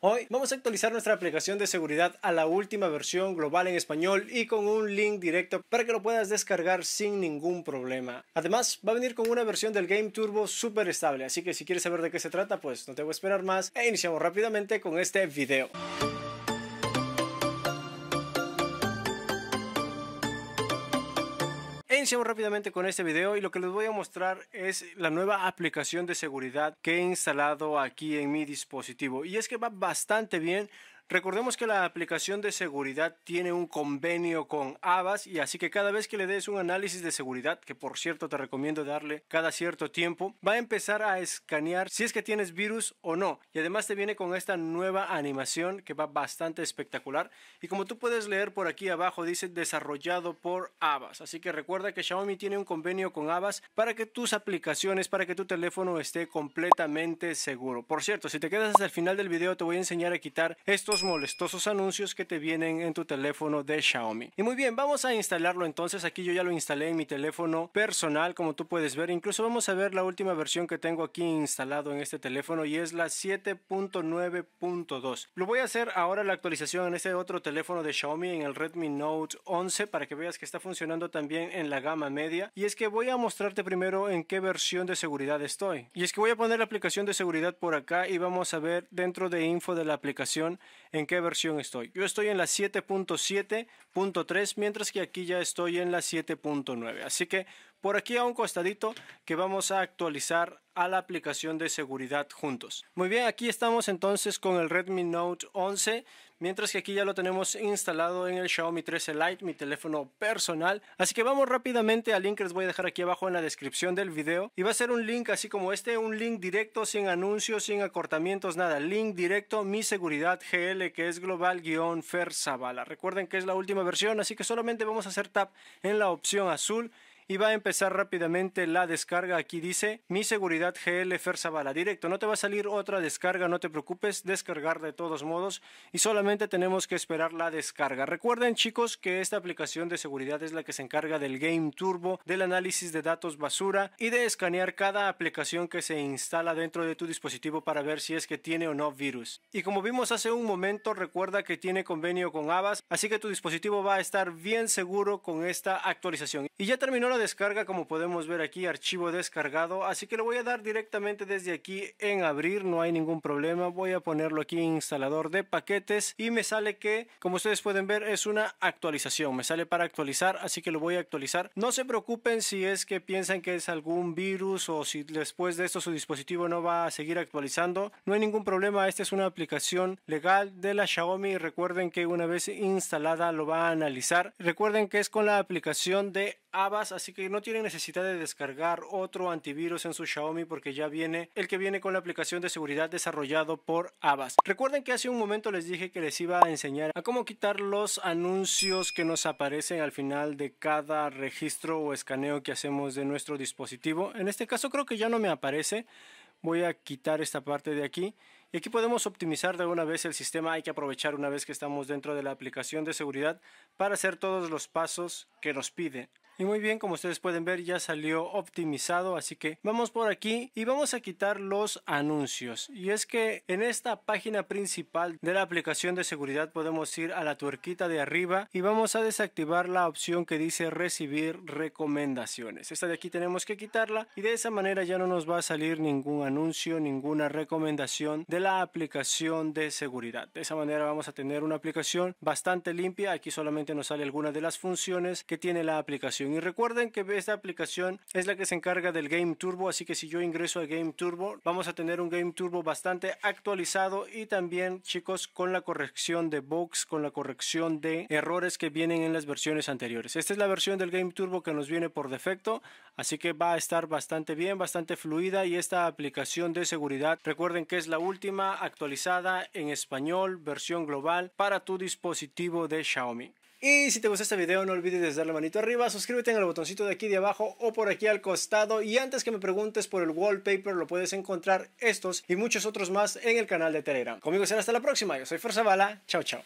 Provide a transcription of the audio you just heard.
Hoy vamos a actualizar nuestra aplicación de seguridad a la última versión global en español y con un link directo para que lo puedas descargar sin ningún problema. Además, va a venir con una versión del Game Turbo súper estable, así que si quieres saber de qué se trata, pues no te voy a esperar más e iniciamos rápidamente con este video. Iniciamos rápidamente con este video y lo que les voy a mostrar es la nueva aplicación de seguridad que he instalado aquí en mi dispositivo y es que va bastante bien Recordemos que la aplicación de seguridad tiene un convenio con Avas y así que cada vez que le des un análisis de seguridad, que por cierto te recomiendo darle cada cierto tiempo, va a empezar a escanear si es que tienes virus o no. Y además te viene con esta nueva animación que va bastante espectacular. Y como tú puedes leer por aquí abajo, dice desarrollado por Avas. Así que recuerda que Xiaomi tiene un convenio con Avas para que tus aplicaciones, para que tu teléfono esté completamente seguro. Por cierto, si te quedas hasta el final del video, te voy a enseñar a quitar estos molestosos anuncios que te vienen en tu teléfono de Xiaomi. Y muy bien, vamos a instalarlo entonces. Aquí yo ya lo instalé en mi teléfono personal, como tú puedes ver. Incluso vamos a ver la última versión que tengo aquí instalado en este teléfono y es la 7.9.2. Lo voy a hacer ahora la actualización en este otro teléfono de Xiaomi, en el Redmi Note 11, para que veas que está funcionando también en la gama media. Y es que voy a mostrarte primero en qué versión de seguridad estoy. Y es que voy a poner la aplicación de seguridad por acá y vamos a ver dentro de info de la aplicación en qué versión estoy. Yo estoy en la 7.7.3, mientras que aquí ya estoy en la 7.9. Así que por aquí a un costadito que vamos a actualizar a la aplicación de seguridad juntos. Muy bien, aquí estamos entonces con el Redmi Note 11, mientras que aquí ya lo tenemos instalado en el Xiaomi 13 Lite, mi teléfono personal. Así que vamos rápidamente al link que les voy a dejar aquí abajo en la descripción del video. Y va a ser un link así como este, un link directo, sin anuncios, sin acortamientos, nada. Link directo, mi seguridad GL, que es global ferzabala Recuerden que es la última versión, así que solamente vamos a hacer tap en la opción azul y va a empezar rápidamente la descarga. Aquí dice mi seguridad GL Ferzavala directo. No te va a salir otra descarga, no te preocupes, descargar de todos modos y solamente tenemos que esperar la descarga. Recuerden chicos que esta aplicación de seguridad es la que se encarga del Game Turbo, del análisis de datos basura y de escanear cada aplicación que se instala dentro de tu dispositivo para ver si es que tiene o no virus. Y como vimos hace un momento, recuerda que tiene convenio con Avas, así que tu dispositivo va a estar bien seguro con esta actualización. Y ya terminó la descarga como podemos ver aquí, archivo descargado, así que lo voy a dar directamente desde aquí en abrir, no hay ningún problema, voy a ponerlo aquí en instalador de paquetes y me sale que, como ustedes pueden ver, es una actualización, me sale para actualizar, así que lo voy a actualizar. No se preocupen si es que piensan que es algún virus o si después de esto su dispositivo no va a seguir actualizando, no hay ningún problema, esta es una aplicación legal de la Xiaomi, recuerden que una vez instalada lo va a analizar, recuerden que es con la aplicación de Avas, así que no tienen necesidad de descargar otro antivirus en su Xiaomi porque ya viene el que viene con la aplicación de seguridad desarrollado por Avast. Recuerden que hace un momento les dije que les iba a enseñar a cómo quitar los anuncios que nos aparecen al final de cada registro o escaneo que hacemos de nuestro dispositivo. En este caso creo que ya no me aparece. Voy a quitar esta parte de aquí. Y aquí podemos optimizar de una vez el sistema. Hay que aprovechar una vez que estamos dentro de la aplicación de seguridad para hacer todos los pasos que nos pide. Y muy bien, como ustedes pueden ver, ya salió optimizado, así que vamos por aquí y vamos a quitar los anuncios. Y es que en esta página principal de la aplicación de seguridad podemos ir a la tuerquita de arriba y vamos a desactivar la opción que dice recibir recomendaciones. Esta de aquí tenemos que quitarla y de esa manera ya no nos va a salir ningún anuncio, ninguna recomendación de la aplicación de seguridad. De esa manera vamos a tener una aplicación bastante limpia. Aquí solamente nos sale alguna de las funciones que tiene la aplicación y recuerden que esta aplicación es la que se encarga del Game Turbo, así que si yo ingreso a Game Turbo, vamos a tener un Game Turbo bastante actualizado y también, chicos, con la corrección de bugs, con la corrección de errores que vienen en las versiones anteriores. Esta es la versión del Game Turbo que nos viene por defecto, así que va a estar bastante bien, bastante fluida y esta aplicación de seguridad, recuerden que es la última actualizada en español, versión global para tu dispositivo de Xiaomi. Y si te gustó este video no olvides darle manito arriba, suscríbete en el botoncito de aquí de abajo o por aquí al costado y antes que me preguntes por el wallpaper lo puedes encontrar estos y muchos otros más en el canal de Telegram. Conmigo será hasta la próxima, yo soy Forza Bala, chao chao.